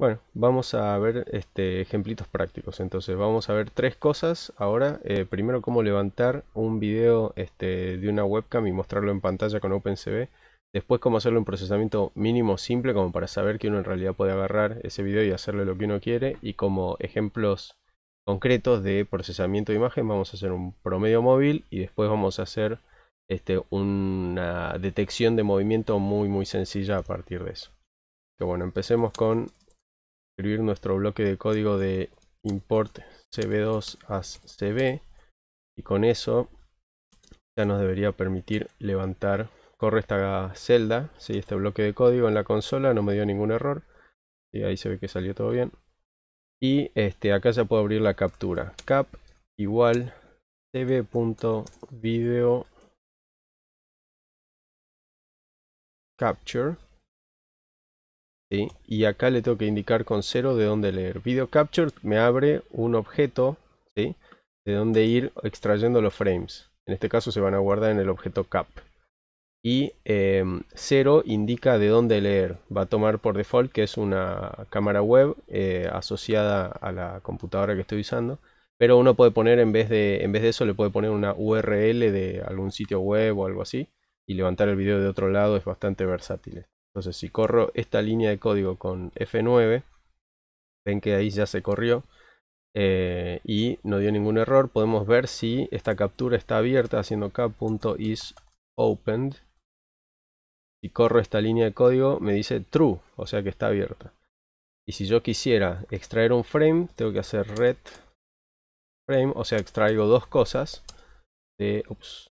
Bueno, vamos a ver este, ejemplitos prácticos. Entonces vamos a ver tres cosas ahora. Eh, primero, cómo levantar un video este, de una webcam y mostrarlo en pantalla con OpenCV. Después, cómo hacerlo un procesamiento mínimo simple como para saber que uno en realidad puede agarrar ese video y hacerle lo que uno quiere. Y como ejemplos concretos de procesamiento de imagen vamos a hacer un promedio móvil y después vamos a hacer este, una detección de movimiento muy muy sencilla a partir de eso. Que bueno, empecemos con nuestro bloque de código de import cb2 as cb y con eso ya nos debería permitir levantar corre esta celda si este bloque de código en la consola no me dio ningún error y ahí se ve que salió todo bien y este acá ya puedo abrir la captura cap igual cb.video capture y acá le tengo que indicar con cero de dónde leer. Video Capture me abre un objeto ¿sí? de dónde ir extrayendo los frames. En este caso se van a guardar en el objeto cap. Y 0 em, cero indica de dónde leer. Va a tomar por default que es una cámara web eh, asociada a la computadora que estoy usando. Pero uno puede poner en vez, de, en vez de eso le puede poner una URL de algún sitio web o algo así. Y levantar el video de otro lado es bastante versátil. Entonces si corro esta línea de código con F9, ven que ahí ya se corrió eh, y no dio ningún error. Podemos ver si esta captura está abierta haciendo k.isOpened. Si corro esta línea de código me dice true, o sea que está abierta. Y si yo quisiera extraer un frame, tengo que hacer red frame, o sea extraigo dos cosas de... Ups,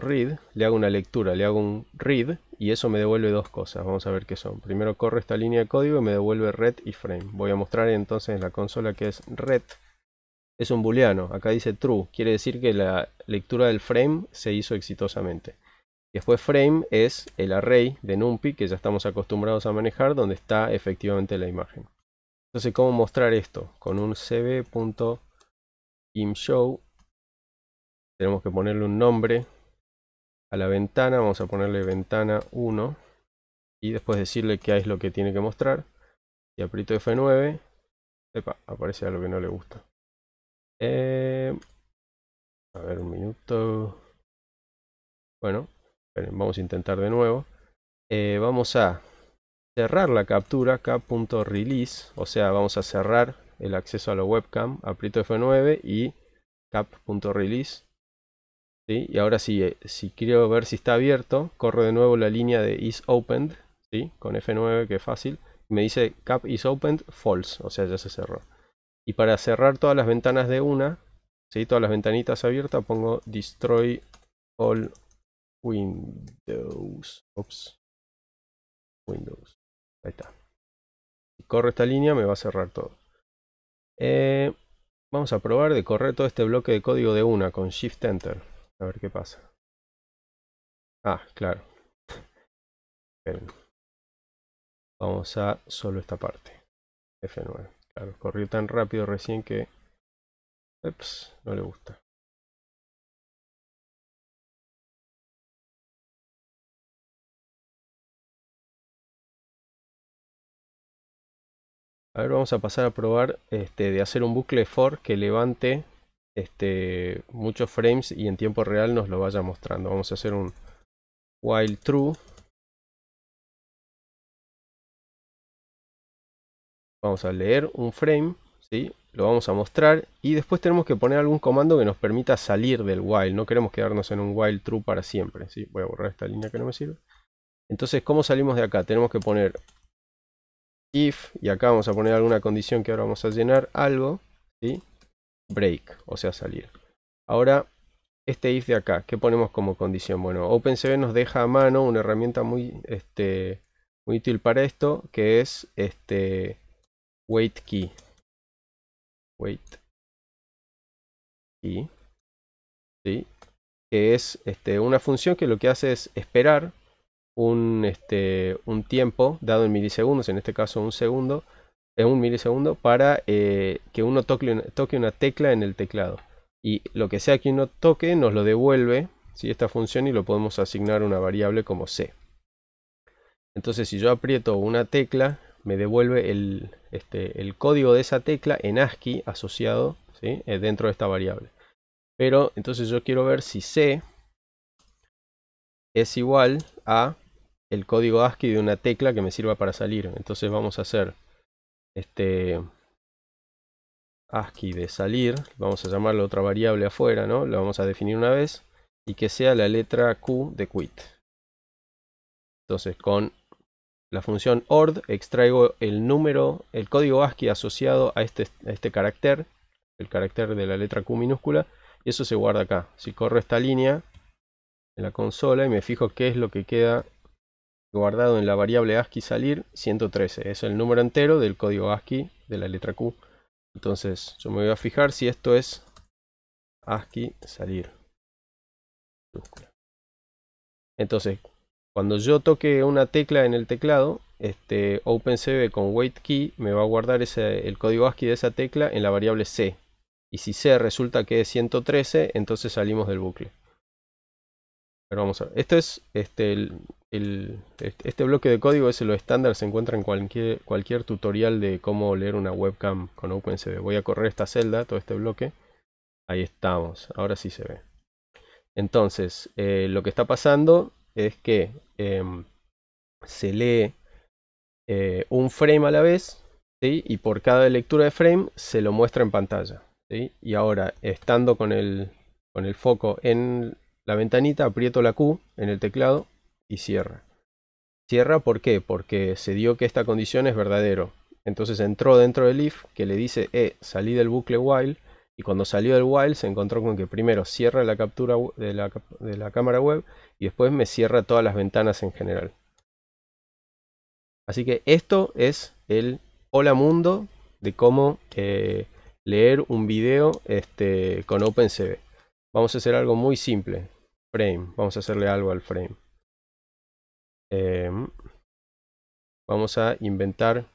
.read, le hago una lectura, le hago un read y eso me devuelve dos cosas, vamos a ver qué son. Primero corre esta línea de código y me devuelve red y frame. Voy a mostrar entonces en la consola que es red. Es un booleano, acá dice true, quiere decir que la lectura del frame se hizo exitosamente. Después frame es el array de NumPy que ya estamos acostumbrados a manejar donde está efectivamente la imagen. Entonces, ¿cómo mostrar esto? Con un cb.imshow tenemos que ponerle un nombre a la ventana. Vamos a ponerle ventana 1. Y después decirle qué es lo que tiene que mostrar. Y aprieto F9. Epa, aparece algo que no le gusta. Eh, a ver, un minuto. Bueno, vamos a intentar de nuevo. Eh, vamos a cerrar la captura, cap.release, o sea, vamos a cerrar el acceso a la webcam, aprieto F9 y cap.release y ahora sí, eh, si quiero ver si está abierto, corro de nuevo la línea de is opened, Con F9 que es fácil. Me dice cap is opened false, o sea, ya se cerró. Y para cerrar todas las ventanas de una, ¿sí? Todas las ventanitas abiertas, pongo destroy all windows. Oops. Windows. Ahí está. Si corro esta línea me va a cerrar todo. Eh, vamos a probar de correr todo este bloque de código de una con Shift Enter. A ver qué pasa. Ah, claro. Vamos a solo esta parte. F9. Claro, corrió tan rápido recién que... Ups, no le gusta. A ver, vamos a pasar a probar este, de hacer un bucle for que levante este, muchos frames y en tiempo real nos lo vaya mostrando. Vamos a hacer un while true. Vamos a leer un frame, ¿sí? lo vamos a mostrar y después tenemos que poner algún comando que nos permita salir del while. No queremos quedarnos en un while true para siempre. ¿sí? Voy a borrar esta línea que no me sirve. Entonces, ¿cómo salimos de acá? Tenemos que poner if y acá vamos a poner alguna condición que ahora vamos a llenar algo. ¿sí? break, o sea, salir. Ahora, este if de acá, ¿qué ponemos como condición? Bueno, OpenCV nos deja a mano una herramienta muy, este, muy útil para esto, que es este wait key. Wait Que es este, una función que lo que hace es esperar este, un tiempo, dado en milisegundos, en este caso un segundo, en un milisegundo para eh, que uno toque una, tecla en el teclado. Y lo que sea que uno toque nos lo devuelve si esta función y lo podemos asignar a una variable como c. Entonces si yo aprieto una tecla me devuelve el, este, código de esa tecla en ASCII asociado eh, dentro de esta variable. Pero entonces yo quiero ver si c es igual a el código ASCII de una tecla que me sirva para salir. Entonces vamos a hacer este ASCII de salir, vamos a llamarlo otra variable afuera, ¿no? La vamos a definir una vez y que sea la letra Q de quit. Entonces con la función ord extraigo el número, el código ASCII asociado a este, a este carácter, el carácter de la letra Q minúscula, y eso se guarda acá. Si corro esta línea en la consola y me fijo qué es lo que queda guardado en la variable ASCII salir 113. Es el número entero del código ASCII de la letra Q. Entonces yo me voy a fijar si esto es ASCII salir. Entonces, cuando yo toque una tecla en el teclado, este OpenCV con wait key me va a guardar ese, el código ASCII de esa tecla en la variable C. Y si C resulta que es 113, entonces salimos del bucle vamos a ver. Esto es este, este bloque de código es lo estándar, se encuentra en cualquier, cualquier tutorial de cómo leer una webcam con OpenCV. Voy a correr esta celda, todo este bloque. Ahí estamos, ahora sí se ve. Entonces, eh, lo que está pasando es que em, se lee eh, un frame a la vez y por cada lectura de frame se lo muestra en pantalla. Y ahora, estando con el, con el foco en la ventanita, aprieto la Q en el teclado y cierra. Cierra porque Porque se dio que esta condición es verdadero. Entonces entró dentro del if que le dice, eh, salí del bucle while. Y cuando salió del while se encontró con que primero cierra la captura de la, cámara web y después me cierra todas las ventanas en general. Así que esto es el hola mundo de cómo eh, leer un video este, con OpenCV. Vamos a hacer algo muy simple frame. Vamos a hacerle algo al frame. Em, vamos a inventar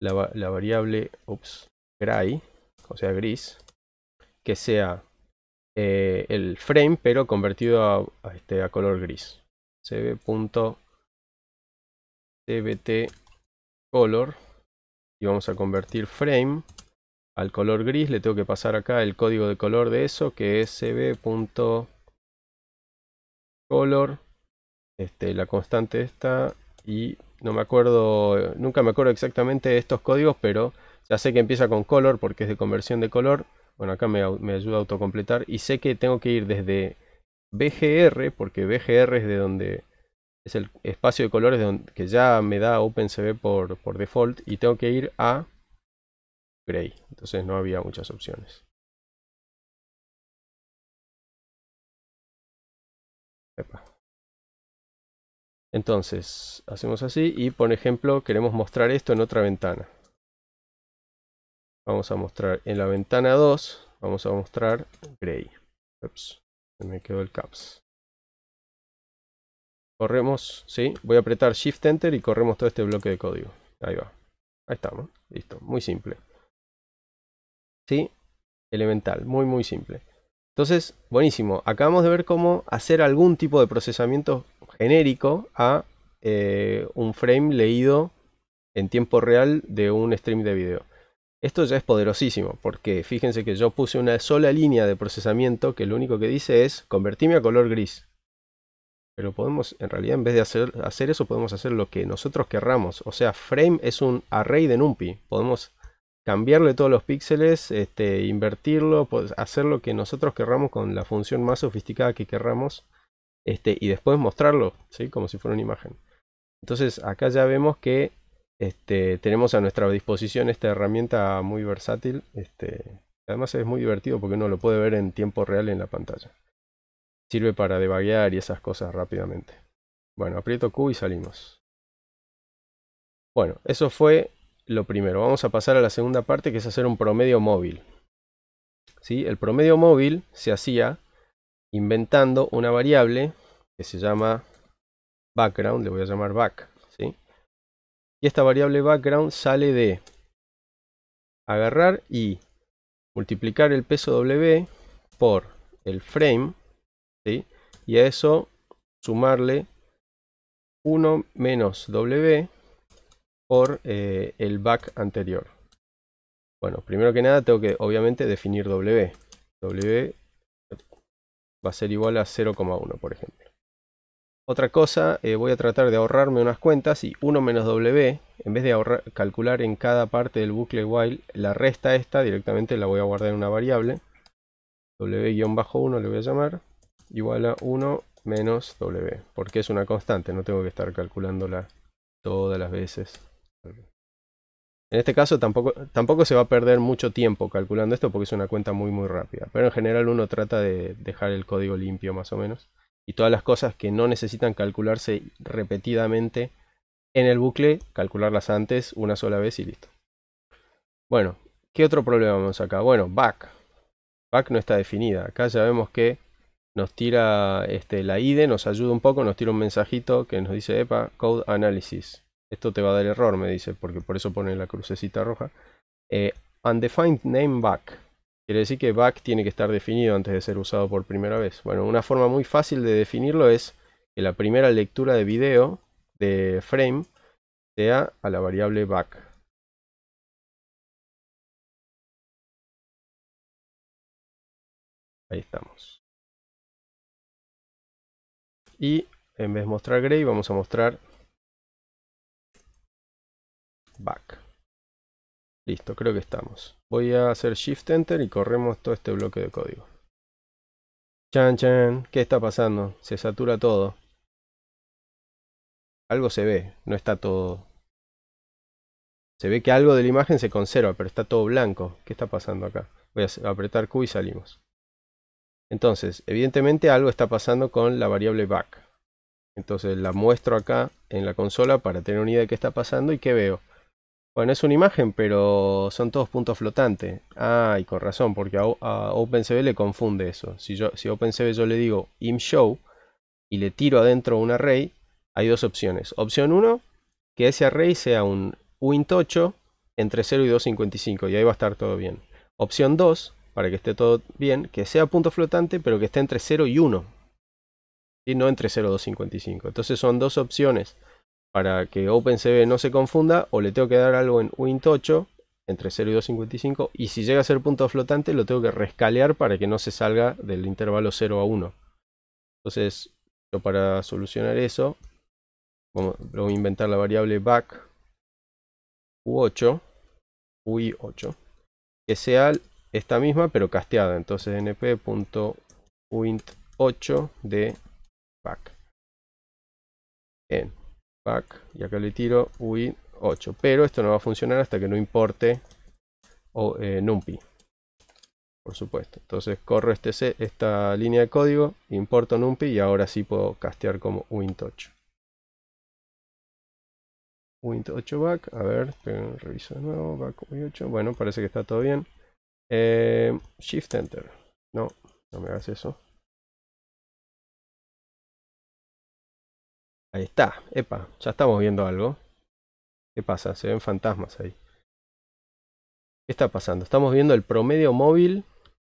la, variable gray, o sea gris, que sea eh, el frame pero convertido a, este, a color gris. cb.cbtcolor, color y vamos a convertir frame al color gris. Le tengo que pasar acá el código de color de eso que es cb.cbt color, este, la constante esta y no me acuerdo, nunca me acuerdo exactamente de estos códigos, pero ya sé que empieza con color porque es de conversión de color. Bueno, acá me, ayuda a autocompletar y sé que tengo que ir desde BGR, porque BGR es de donde es el espacio de colores que ya me da OpenCV por, por default y tengo que ir a gray. Entonces no había muchas opciones. Entonces, hacemos así y por ejemplo queremos mostrar esto en otra ventana. Vamos a mostrar en la ventana 2, vamos a mostrar gray. Ups, me quedó el caps. Corremos, sí, voy a apretar Shift Enter y corremos todo este bloque de código. Ahí va. Ahí estamos, listo, muy simple. Sí, elemental, muy muy simple. Entonces, buenísimo, acabamos de ver cómo hacer algún tipo de procesamiento genérico a eh, un frame leído en tiempo real de un stream de video. Esto ya es poderosísimo, porque fíjense que yo puse una sola línea de procesamiento que lo único que dice es convertirme a color gris. Pero podemos, en realidad, en vez de hacer, hacer eso, podemos hacer lo que nosotros querramos. O sea, frame es un array de NumPy. Podemos cambiarle todos los píxeles, este, invertirlo, pues, hacer lo que nosotros querramos con la función más sofisticada que querramos este, y después mostrarlo, ¿sí? como si fuera una imagen. Entonces acá ya vemos que este, tenemos a nuestra disposición esta herramienta muy versátil. Este, además es muy divertido porque uno lo puede ver en tiempo real en la pantalla. Sirve para debaguear y esas cosas rápidamente. Bueno, aprieto Q y salimos. Bueno, eso fue lo primero. Vamos a pasar a la segunda parte que es hacer un promedio móvil. ¿Sí? El promedio móvil se hacía inventando una variable que se llama background, le voy a llamar back, Y esta variable background sale de agarrar y multiplicar el peso W por el frame, Y a eso sumarle 1 menos W por eh, el back anterior. Bueno, primero que nada tengo que obviamente definir W va a ser igual a 0,1 por ejemplo. Otra cosa, eh, voy a tratar de ahorrarme unas cuentas y 1 menos W, en vez de calcular en cada parte del bucle while, la resta esta directamente la voy a guardar en una variable. W-1 le voy a llamar, igual a 1 menos W, porque es una constante, no tengo que estar calculándola todas las veces. En este caso tampoco, tampoco se va a perder mucho tiempo calculando esto porque es una cuenta muy muy rápida. Pero en general uno trata de dejar el código limpio más o menos. Y todas las cosas que no necesitan calcularse repetidamente en el bucle, calcularlas antes una sola vez y listo. Bueno, ¿qué otro problema vamos acá? Bueno, back. Back no está definida. Acá ya vemos que nos tira este, la IDE, nos ayuda un poco, nos tira un mensajito que nos dice, epa, code analysis esto te va a dar error, me dice, porque por eso pone la crucecita roja. undefined eh, name back. Quiere decir que back tiene que estar definido antes de ser usado por primera vez. Bueno, una forma muy fácil de definirlo es que la primera lectura de video de frame sea a la variable back. Ahí estamos. Y en vez de mostrar gray, vamos a mostrar back. Listo, creo que estamos. Voy a hacer Shift Enter y corremos todo este bloque de código. Chan chan, ¿qué está pasando? Se satura todo. Algo se ve, no está todo. Se ve que algo de la imagen se conserva, pero está todo blanco. ¿Qué está pasando acá? Voy a apretar Q y salimos. Entonces, evidentemente algo está pasando con la variable back. Entonces la muestro acá en la consola para tener una idea de qué está pasando y qué veo bueno, es una imagen, pero son todos puntos flotantes. Ay, con razón, porque a, OpenCV le confunde eso. Si, yo, si a OpenCV yo le digo imshow y le tiro adentro un array, hay dos opciones. Opción 1, que ese array sea un uint8 entre 0 y 2.55 y ahí va a estar todo bien. Opción 2, para que esté todo bien, que sea punto flotante, pero que esté entre 0 y 1. Y no entre 0 y 2.55. Entonces son dos opciones para que OpenCV no se confunda, o le tengo que dar algo en uint 8 entre 0 y 2.55 y si llega a ser punto flotante lo tengo que rescalear para que no se salga del intervalo 0 a 1. Entonces, yo para solucionar eso, voy a inventar la variable back u8, ui8, que sea esta misma pero casteada, entonces np.uint8 de back. Bien. Back, y acá le tiro UI 8. Pero esto no va a funcionar hasta que no importe o, eh, NumPy. Por supuesto. Entonces corro este esta línea de código, importo NumPy y ahora sí puedo castear como uint 8. uint 8 back, a ver, reviso de nuevo, back ui 8, bueno, parece que está todo bien. Eh, shift Enter, no, no me hagas eso. Ahí está. Epa, ya estamos viendo algo. ¿Qué pasa? Se ven fantasmas ahí. ¿Qué está pasando? Estamos viendo el promedio móvil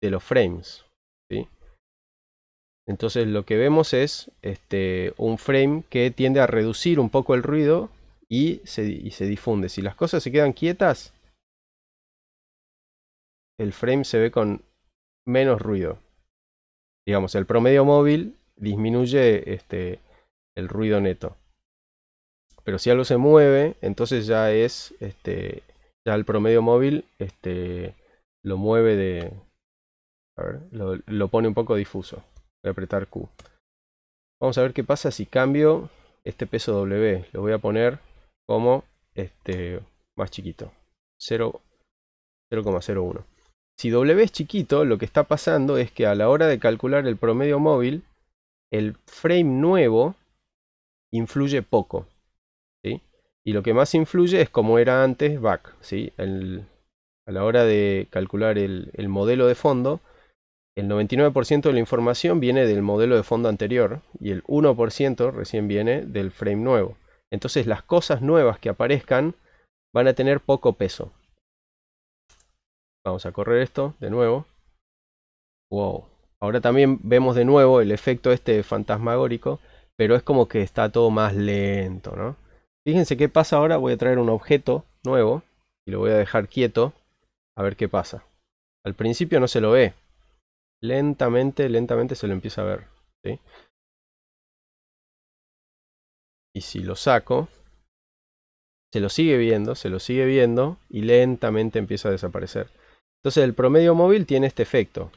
de los frames. ¿sí? Entonces lo que vemos es este, un frame que tiende a reducir un poco el ruido y se, y se difunde. Si las cosas se quedan quietas, el frame se ve con menos ruido. Digamos, el promedio móvil disminuye este, el ruido neto. Pero si algo se mueve, entonces ya es, este, ya el promedio móvil este, lo mueve de... A ver, lo, lo pone un poco difuso. Voy a apretar Q. Vamos a ver qué pasa si cambio este peso W. Lo voy a poner como este, más chiquito. 0,01. Si W es chiquito, lo que está pasando es que a la hora de calcular el promedio móvil, el frame nuevo influye poco. ¿sí? Y lo que más influye es como era antes back. ¿sí? a la hora de calcular el, el modelo de fondo, el 99% de la información viene del modelo de fondo anterior y el 1% recién viene del frame nuevo. Entonces las cosas nuevas que aparezcan van a tener poco peso. Vamos a correr esto de nuevo. Wow. Ahora también vemos de nuevo el efecto este fantasmagórico pero es como que está todo más lento, ¿no? Fíjense qué pasa ahora, voy a traer un objeto nuevo y lo voy a dejar quieto a ver qué pasa. Al principio no se lo ve, lentamente, lentamente se lo empieza a ver, Y si lo saco, se lo sigue viendo, se lo sigue viendo y lentamente empieza a desaparecer. Entonces el promedio móvil tiene este efecto.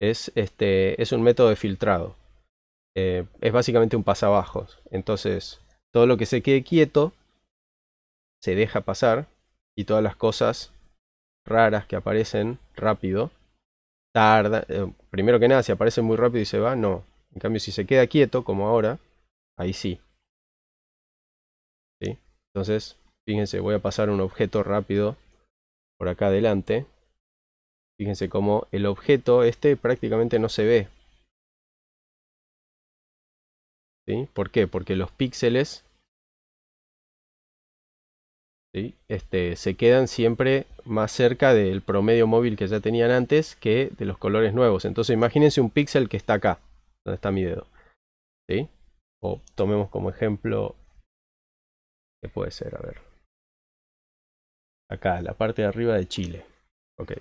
Es, este, es un método de filtrado. Eh, es básicamente un pasabajo. Entonces, todo lo que se quede quieto se deja pasar y todas las cosas raras que aparecen rápido, tarda, eh, primero que nada, si aparece muy rápido y se va, no. En cambio, si se queda quieto, como ahora, ahí sí. ¿Sí? Entonces, fíjense, voy a pasar un objeto rápido por acá adelante. Fíjense cómo el objeto este prácticamente no se ve ¿Por qué? Porque los píxeles este, se quedan siempre más cerca del promedio móvil que ya tenían antes que de los colores nuevos. Entonces imagínense un píxel que está acá, donde está mi dedo. O tomemos como ejemplo, ¿qué puede ser? A ver. Acá, la parte de arriba de Chile. Ok.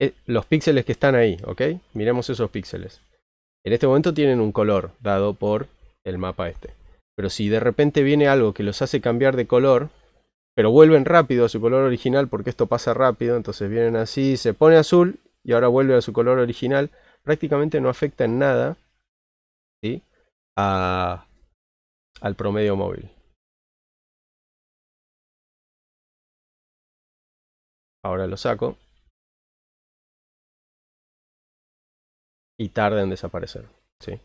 Eh, los píxeles que están ahí, ¿ok? Miremos esos píxeles. En este momento tienen un color dado por el mapa este. Pero si de repente viene algo que los hace cambiar de color, pero vuelven rápido a su color original porque esto pasa rápido, entonces vienen así, se pone azul y ahora vuelve a su color original, prácticamente no afecta en nada al promedio móvil. Ahora lo saco. y tarda en desaparecer. ¿sí?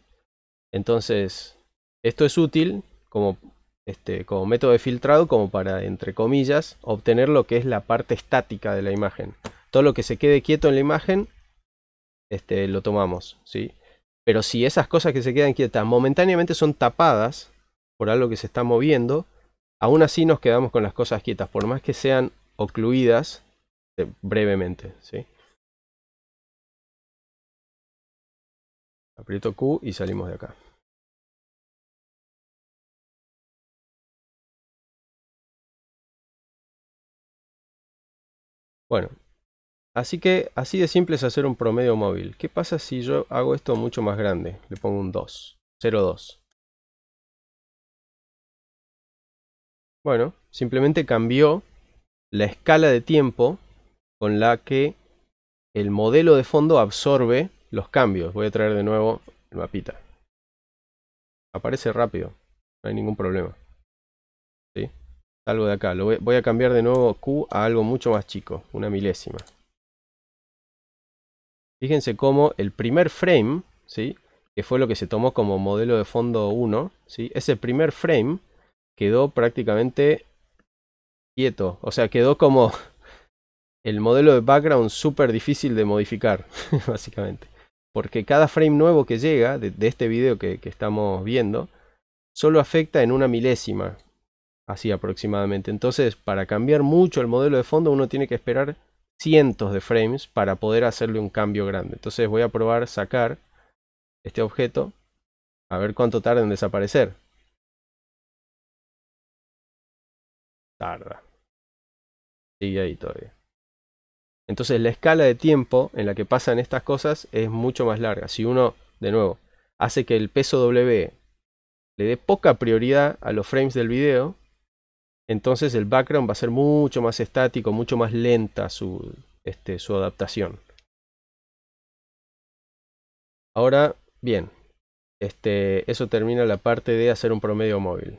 Entonces, esto es útil como, este, como método de filtrado, como para, entre comillas, obtener lo que es la parte estática de la imagen. Todo lo que se quede quieto en la imagen, este, lo tomamos. ¿sí? Pero si esas cosas que se quedan quietas momentáneamente son tapadas por algo que se está moviendo, aún así nos quedamos con las cosas quietas, por más que sean ocluidas eh, brevemente. ¿sí? Aprieto Q y salimos de acá. Bueno, así que así de simple es hacer un promedio móvil. ¿Qué pasa si yo hago esto mucho más grande? Le pongo un 2, 2. Bueno, simplemente cambió la escala de tiempo con la que el modelo de fondo absorbe los cambios. Voy a traer de nuevo el mapita. Aparece rápido, no hay ningún problema. ¿Sí? Salgo de acá, Lo voy, a cambiar de nuevo Q a algo mucho más chico, una milésima. Fíjense cómo el primer frame, ¿sí? que fue lo que se tomó como modelo de fondo 1, ¿sí? ese primer frame quedó prácticamente quieto, o sea, quedó como el modelo de background súper difícil de modificar, básicamente porque cada frame nuevo que llega de, este video que, que, estamos viendo solo afecta en una milésima así aproximadamente entonces para cambiar mucho el modelo de fondo uno tiene que esperar cientos de frames para poder hacerle un cambio grande entonces voy a probar sacar este objeto a ver cuánto tarda en desaparecer tarda sigue ahí todavía entonces la escala de tiempo en la que pasan estas cosas es mucho más larga. Si uno, de nuevo, hace que el peso W le dé poca prioridad a los frames del video, entonces el background va a ser mucho más estático, mucho más lenta su, este, adaptación. Ahora, bien, este, eso termina la parte de hacer un promedio móvil.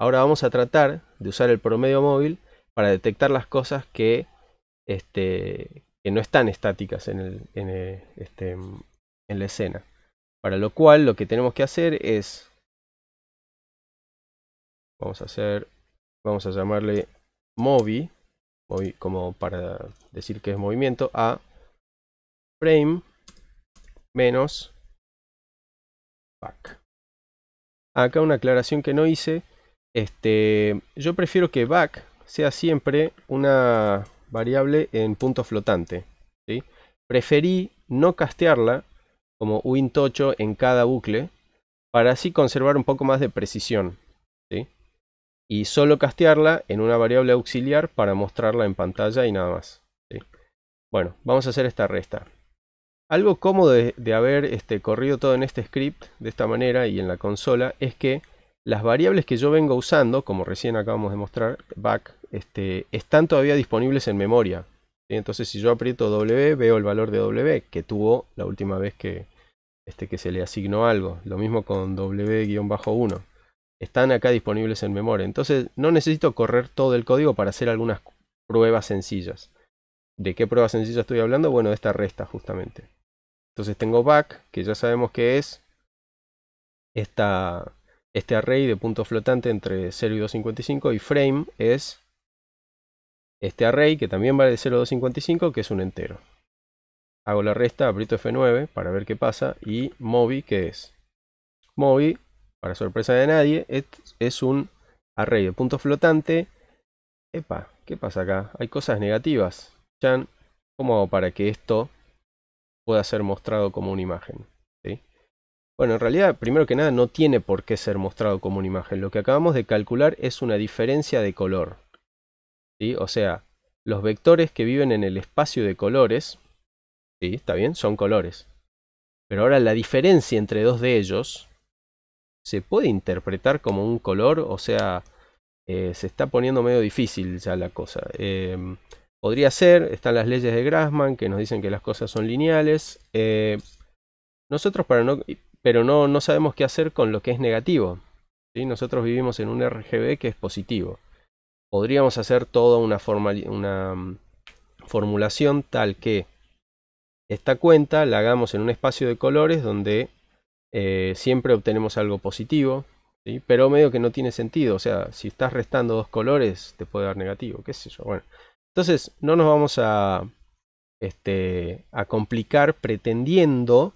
Ahora vamos a tratar de usar el promedio móvil para detectar las cosas que este, que no están estáticas en, este, en, la escena. Para lo cual lo que tenemos que hacer es... Vamos a hacer... Vamos a llamarle Movi, como para decir que es movimiento, a frame menos back. Acá una aclaración que no hice. Este, yo prefiero que back sea siempre una, variable en punto flotante. Preferí no castearla como Win8 en cada bucle para así conservar un poco más de precisión. Y solo castearla en una variable auxiliar para mostrarla en pantalla y nada más. Bueno, vamos a hacer esta resta. Algo cómodo de, haber este, corrido todo en este script de esta manera y en la consola es que las variables que yo vengo usando, como recién acabamos de mostrar, back, este, están todavía disponibles en memoria. Entonces si yo aprieto W, veo el valor de W que tuvo la última vez que, este, que se le asignó algo. Lo mismo con W-1. Están acá disponibles en memoria. Entonces no necesito correr todo el código para hacer algunas pruebas sencillas. ¿De qué pruebas sencillas estoy hablando? Bueno, de esta resta justamente. Entonces tengo back, que ya sabemos que es esta, este array de punto flotante entre 0 y 255 y frame es este array que también vale de 0 a 255 que es un entero. Hago la resta, aprieto F9 para ver qué pasa y movi, que es. Movi, para sorpresa de nadie, es, es un array de punto flotante. Epa, ¿qué pasa acá? Hay cosas negativas. Chan, ¿cómo hago para que esto pueda ser mostrado como una imagen? Bueno, en realidad, primero que nada, no tiene por qué ser mostrado como una imagen. Lo que acabamos de calcular es una diferencia de color. ¿sí? O sea, los vectores que viven en el espacio de colores, ¿sí? ¿Está bien? Son colores. Pero ahora la diferencia entre dos de ellos se puede interpretar como un color, o sea, eh, se está poniendo medio difícil ya la cosa. Em, podría ser, están las leyes de Grassman que nos dicen que las cosas son lineales. Eh, nosotros para no pero no, no sabemos qué hacer con lo que es negativo. Nosotros vivimos en un RGB que es positivo. Podríamos hacer toda una, una mm, formulación tal que esta cuenta la hagamos en un espacio de colores donde eh, siempre obtenemos algo positivo, pero medio que no tiene sentido. O sea, si estás restando dos colores, te puede dar negativo, qué es Bueno, entonces no nos vamos a, este, a complicar pretendiendo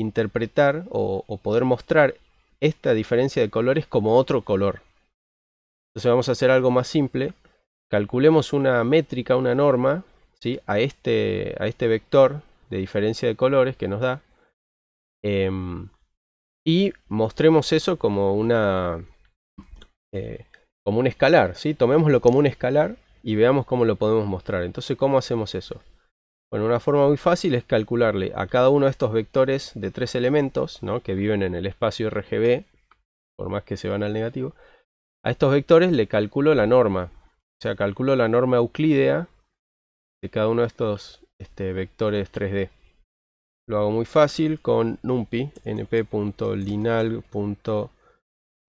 interpretar o, poder mostrar esta diferencia de colores como otro color. Entonces vamos a hacer algo más simple. Calculemos una métrica, una norma, ¿sí? a, este, a este vector de diferencia de colores que nos da. Em, y mostremos eso como una eh, como un escalar, ¿sí? tomémoslo como un escalar y veamos cómo lo podemos mostrar. Entonces, ¿cómo hacemos eso? Bueno, una forma muy fácil es calcularle a cada uno de estos vectores de tres elementos, ¿no? que viven en el espacio RGB, por más que se van al negativo, a estos vectores le calculo la norma. O sea, calculo la norma euclídea de cada uno de estos este, vectores 3D. Lo hago muy fácil con numpy, np.linal.norm.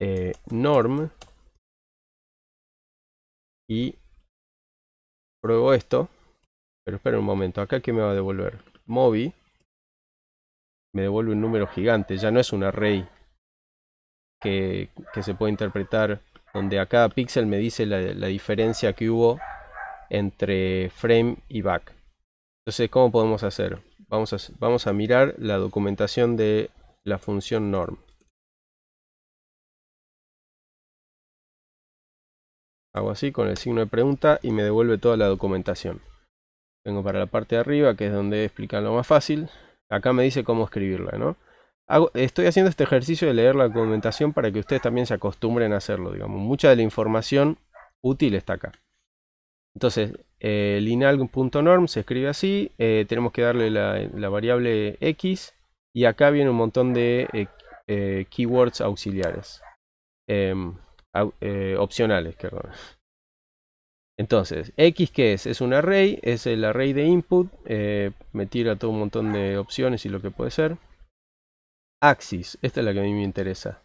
Eh, y pruebo esto. Pero espera un momento, acá que me va a devolver. Moby me devuelve un número gigante, ya no es un array que, se puede interpretar donde a cada píxel me dice la, diferencia que hubo entre frame y back. Entonces, ¿cómo podemos hacer? vamos a mirar la documentación de la función norm. Hago así con el signo de pregunta y me devuelve toda la documentación. Vengo para la parte de arriba, que es donde explican lo más fácil. Acá me dice cómo escribirla, ¿no? estoy haciendo este ejercicio de leer la documentación para que ustedes también se acostumbren a hacerlo, digamos. Mucha de la información útil está acá. Entonces, eh, lineal.norm se escribe así, eh, tenemos que darle la, variable x y acá viene un montón de eh, eh, keywords auxiliares, em, opcionales, perdón. Entonces, X qué es, es un array, es el array de input, eh, me tira todo un montón de opciones y lo que puede ser. Axis, esta es la que a mí me interesa.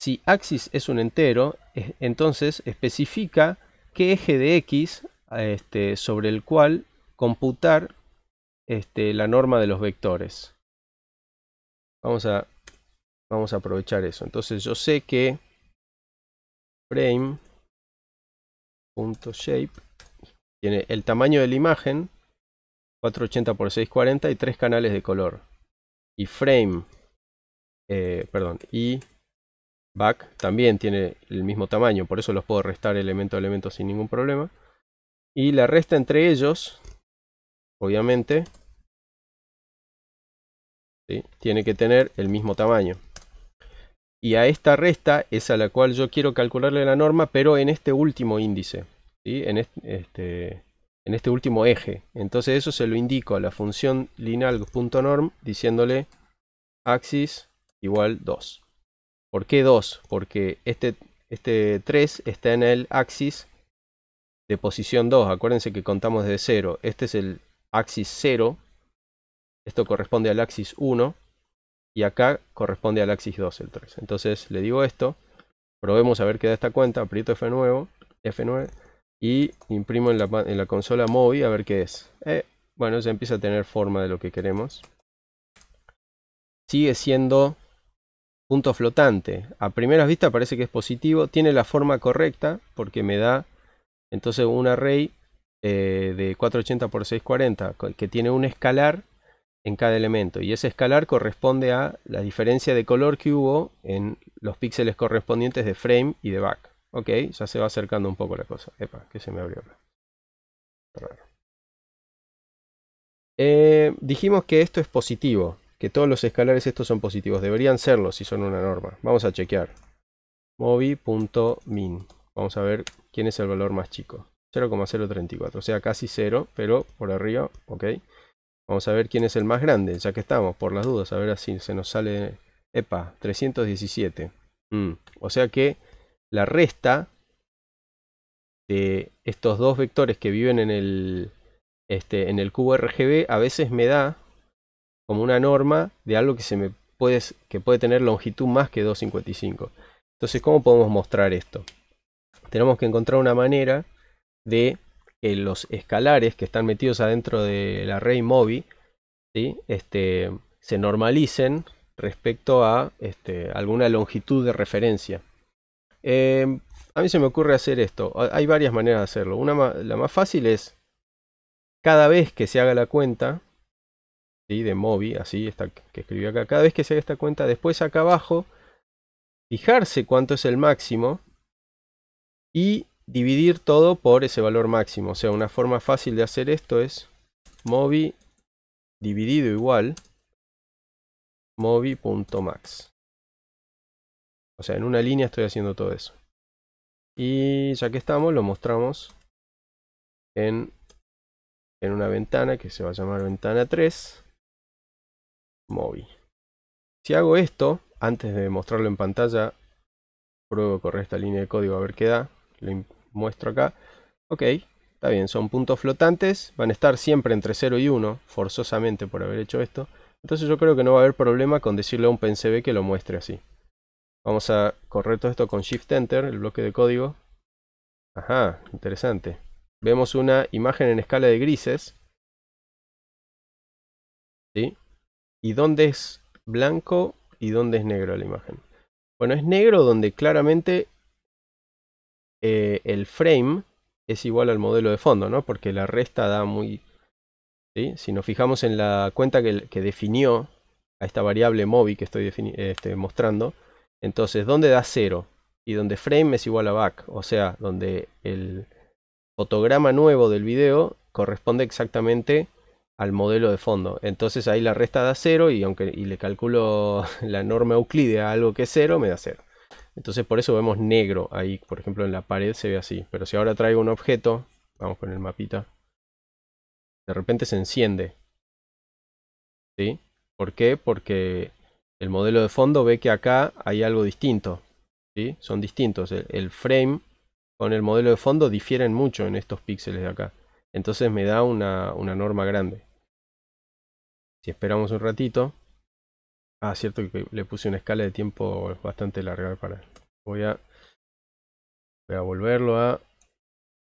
Si axis es un entero, eh, entonces especifica qué eje de X este, sobre el cual computar este, la norma de los vectores. Vamos a, vamos a aprovechar eso. Entonces yo sé que frame shape tiene el tamaño de la imagen 480 x 640 y tres canales de color y frame eh, perdón y back también tiene el mismo tamaño por eso los puedo restar elemento a elemento sin ningún problema y la resta entre ellos obviamente tiene que tener el mismo tamaño y a esta resta es a la cual yo quiero calcularle la norma, pero en este último índice, en, este, en, este, último eje. Entonces eso se lo indico a la función linal.norm diciéndole axis igual 2. ¿Por qué 2? Porque este, este 3 está en el axis de posición 2. Acuérdense que contamos de 0. Este es el axis 0. Esto corresponde al axis 1 y acá corresponde al axis 2 el 3. Entonces le digo esto, probemos a ver qué da esta cuenta, aprieto F9, f y imprimo en la, consola móvil a ver qué es. Eh, bueno, ya empieza a tener forma de lo que queremos. Sigue siendo punto flotante. A primera vista parece que es positivo, tiene la forma correcta porque me da entonces un array eh, de 480 x 640 que tiene un escalar en cada elemento. Y ese escalar corresponde a la diferencia de color que hubo en los píxeles correspondientes de frame y de back. Ok, ya se va acercando un poco la cosa. Epa, que se me abrió. Eh, dijimos que esto es positivo, que todos los escalares estos son positivos. Deberían serlo si son una norma. Vamos a chequear. movi.min. Vamos a ver quién es el valor más chico. 0,034, o sea casi 0, pero por arriba, ok. Vamos a ver quién es el más grande, ya que estamos, por las dudas, a ver si se nos sale... Epa, 317. Mm, o sea que la resta de estos dos vectores que viven en el, este, en el cubo RGB a veces me da como una norma de algo que, se me puede, que puede tener longitud más que 255. Entonces, ¿cómo podemos mostrar esto? Tenemos que encontrar una manera de que los escalares que están metidos adentro de la array Mobi este, se normalicen respecto a este, alguna longitud de referencia. Em, a mí se me ocurre hacer esto. Hay varias maneras de hacerlo. Una, la más fácil es cada vez que se haga la cuenta de Mobi, así está que escribió acá, cada vez que se haga esta cuenta, después acá abajo, fijarse cuánto es el máximo y dividir todo por ese valor máximo. O sea, una forma fácil de hacer esto es movi dividido igual movi.max O sea, en una línea estoy haciendo todo eso. Y ya que estamos, lo mostramos en, en una ventana que se va a llamar ventana 3 movi Si hago esto, antes de mostrarlo en pantalla, pruebo correr esta línea de código a ver qué da muestro acá. Ok, está bien, son puntos flotantes, van a estar siempre entre 0 y 1, forzosamente por haber hecho esto. Entonces yo creo que no va a haber problema con decirle a un PNCB que lo muestre así. Vamos a correr todo esto con Shift Enter, el bloque de código. Ajá, interesante. Vemos una imagen en escala de grises. ¿Sí? ¿Y dónde es blanco y dónde es negro la imagen? Bueno, es negro donde claramente eh, el frame es igual al modelo de fondo, ¿no? Porque la resta da muy... Si nos fijamos en la cuenta que, definió a esta variable movi que estoy este, mostrando, entonces donde da cero y donde frame es igual a back, o sea, donde el fotograma nuevo del video corresponde exactamente al modelo de fondo. Entonces ahí la resta da cero y aunque y le calculo la norma euclidea a algo que es cero me da cero entonces por eso vemos negro ahí, por ejemplo en la pared se ve así. Pero si ahora traigo un objeto, vamos con el mapita, de repente se enciende. ¿Sí? ¿Por qué? Porque el modelo de fondo ve que acá hay algo distinto. ¿sí? Son distintos. El, frame con el modelo de fondo difieren mucho en estos píxeles de acá. Entonces me da una, una norma grande. Si esperamos un ratito, Ah, cierto que le puse una escala de tiempo bastante larga eh, para... Voy a... Voy a volverlo a...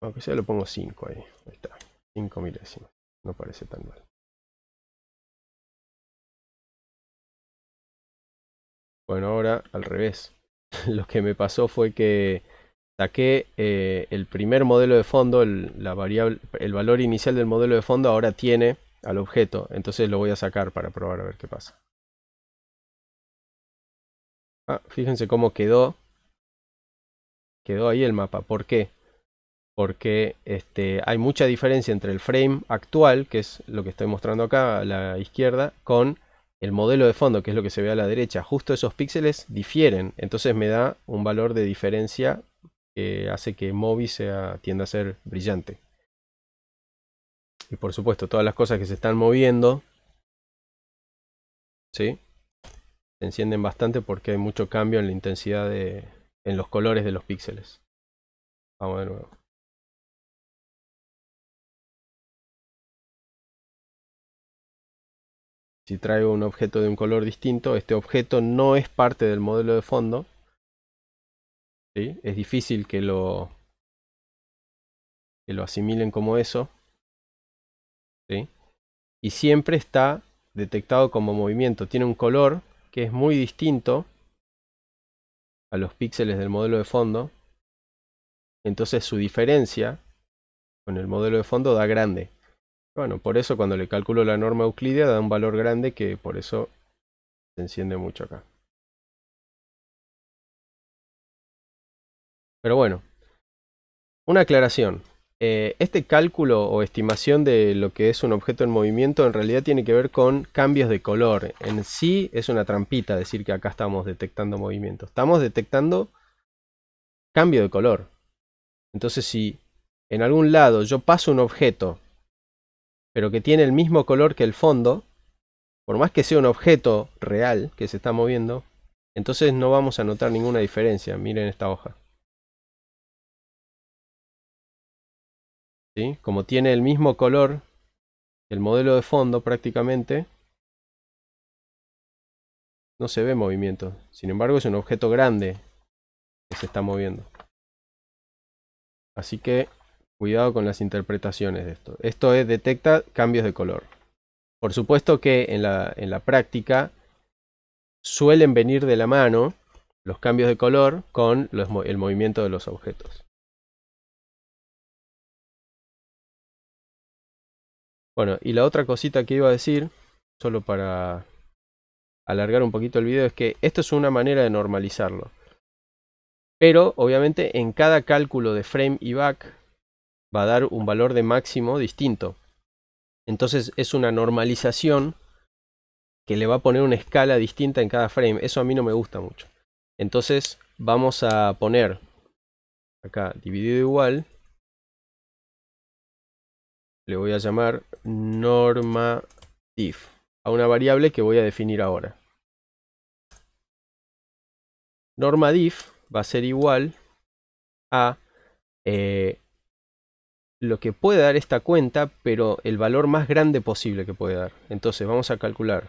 Aunque sea lo pongo 5 ahí. Ahí está. 5 milésimas. No parece tan mal. Bueno, ahora al revés. lo que me pasó fue que saqué eh, el primer modelo de fondo, la variable, el valor inicial del modelo de fondo ahora tiene al objeto. Entonces lo voy a sacar para probar a ver qué pasa. Ah, fíjense cómo quedó. Quedó ahí el mapa. ¿Por qué? Porque este, hay mucha diferencia entre el frame actual, que es lo que estoy mostrando acá a la izquierda, con el modelo de fondo, que es lo que se ve a la derecha. Justo esos píxeles difieren. Entonces me da un valor de diferencia que hace que Movi tienda a ser brillante. Y por supuesto, todas las cosas que se están moviendo. ¿Sí? encienden bastante porque hay mucho cambio en la intensidad de, en los colores de los píxeles. Vamos de nuevo. Si traigo un objeto de un color distinto, este objeto no es parte del modelo de fondo. ¿sí? Es difícil que lo, que lo asimilen como eso. ¿sí? Y siempre está detectado como movimiento. Tiene un color que es muy distinto a los píxeles del modelo de fondo. Entonces su diferencia con el modelo de fondo da grande. Bueno, por eso cuando le calculo la norma euclidea da un valor grande que por eso se enciende mucho acá. Pero bueno, una aclaración. Eh, este cálculo o estimación de lo que es un objeto en movimiento en realidad tiene que ver con cambios de color. En sí es una trampita decir que acá estamos detectando movimiento. Estamos detectando cambio de color. Entonces si en algún lado yo paso un objeto pero que tiene el mismo color que el fondo, por más que sea un objeto real que se está moviendo, entonces no vamos a notar ninguna diferencia. Miren esta hoja. Como tiene el mismo color el modelo de fondo prácticamente, no se ve movimiento. Sin embargo, es un objeto grande que se está moviendo. Así que cuidado con las interpretaciones de esto. Esto es detecta cambios de color. Por supuesto que en la, práctica suelen venir de la mano los cambios de color con el movimiento de los objetos. Bueno, y la otra cosita que iba a decir, solo para alargar un poquito el video, es que esto es una manera de normalizarlo. Pero obviamente en cada cálculo de frame y back va a dar un valor de máximo distinto. Entonces es una normalización que le va a poner una escala distinta en cada frame. Eso a mí no me gusta mucho. Entonces vamos a poner acá dividido igual le voy a llamar norma diff. a una variable que voy a definir ahora. Norma diff va a ser igual a eh, lo que puede dar esta cuenta, pero el valor más grande posible que puede dar. Entonces vamos a calcular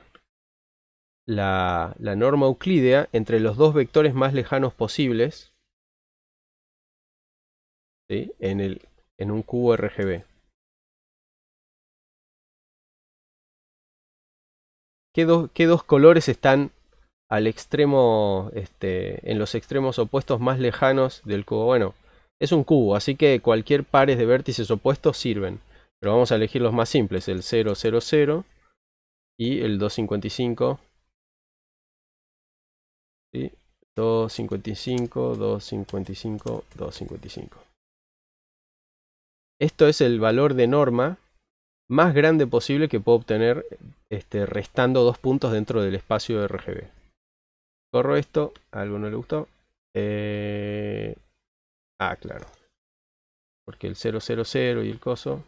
la, norma Euclidea entre los dos vectores más lejanos posibles en un cubo RGB. qué, dos colores están al extremo, este, en los extremos opuestos más lejanos del cubo. Bueno, es un cubo, así que cualquier pares de vértices opuestos sirven. Pero vamos a elegir los más simples, el 0, 0, 0 y el 255. ¿sí? 255, 255, 255. Esto es el valor de norma más grande posible que puedo obtener este, restando dos puntos dentro del espacio de RGB. Corro esto, Algo no le gustó. Eh, ah, claro. Porque el 000 y el coso.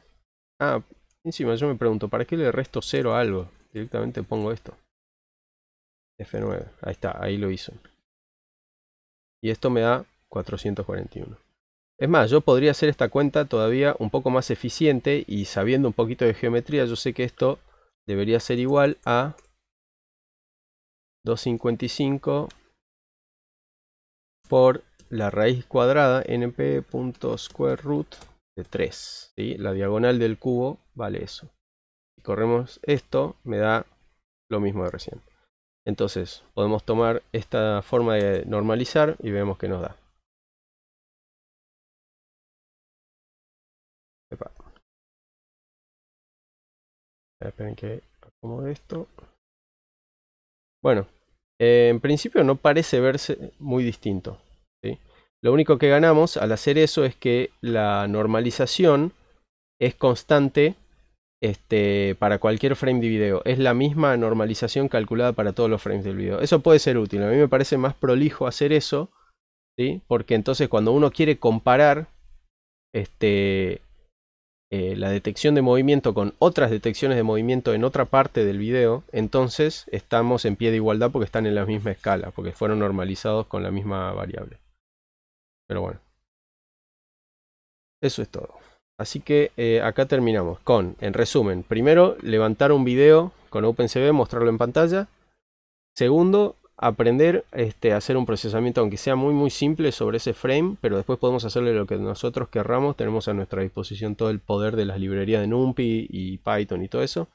Ah, encima yo me pregunto, ¿para qué le resto 0 a algo? Directamente pongo esto. F9. Ahí está, ahí lo hizo. Y esto me da 441. Es más, yo podría hacer esta cuenta todavía un poco más eficiente y sabiendo un poquito de geometría, yo sé que esto debería ser igual a 255 por la raíz cuadrada np.square root de 3. La diagonal del cubo vale eso. Si corremos esto, me da lo mismo de recién. Entonces, podemos tomar esta forma de normalizar y vemos que nos da. esperen que esto. Bueno, eh, en principio no parece verse muy distinto. ¿sí? Lo único que ganamos al hacer eso es que la normalización es constante este, para cualquier frame de video. Es la misma normalización calculada para todos los frames del video. Eso puede ser útil. A mí me parece más prolijo hacer eso, ¿sí? porque entonces cuando uno quiere comparar este, eh, la detección de movimiento con otras detecciones de movimiento en otra parte del video, entonces estamos en pie de igualdad porque están en la misma escala, porque fueron normalizados con la misma variable. Pero bueno, eso es todo. Así que eh, acá terminamos con, en resumen, primero levantar un video con OpenCV, mostrarlo en pantalla. Segundo, aprender este, a hacer un procesamiento, aunque sea muy muy simple sobre ese frame, pero después podemos hacerle lo que nosotros querramos, tenemos a nuestra disposición todo el poder de las librerías de NumPy y Python y todo eso.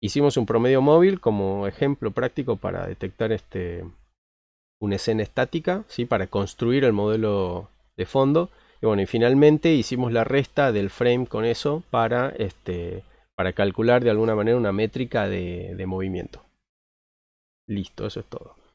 Hicimos un promedio móvil como ejemplo práctico para detectar este, una escena estática, ¿sí? para construir el modelo de fondo. Y bueno, y finalmente hicimos la resta del frame con eso para, este, para calcular de alguna manera una métrica de, de movimiento. Listo, eso es todo.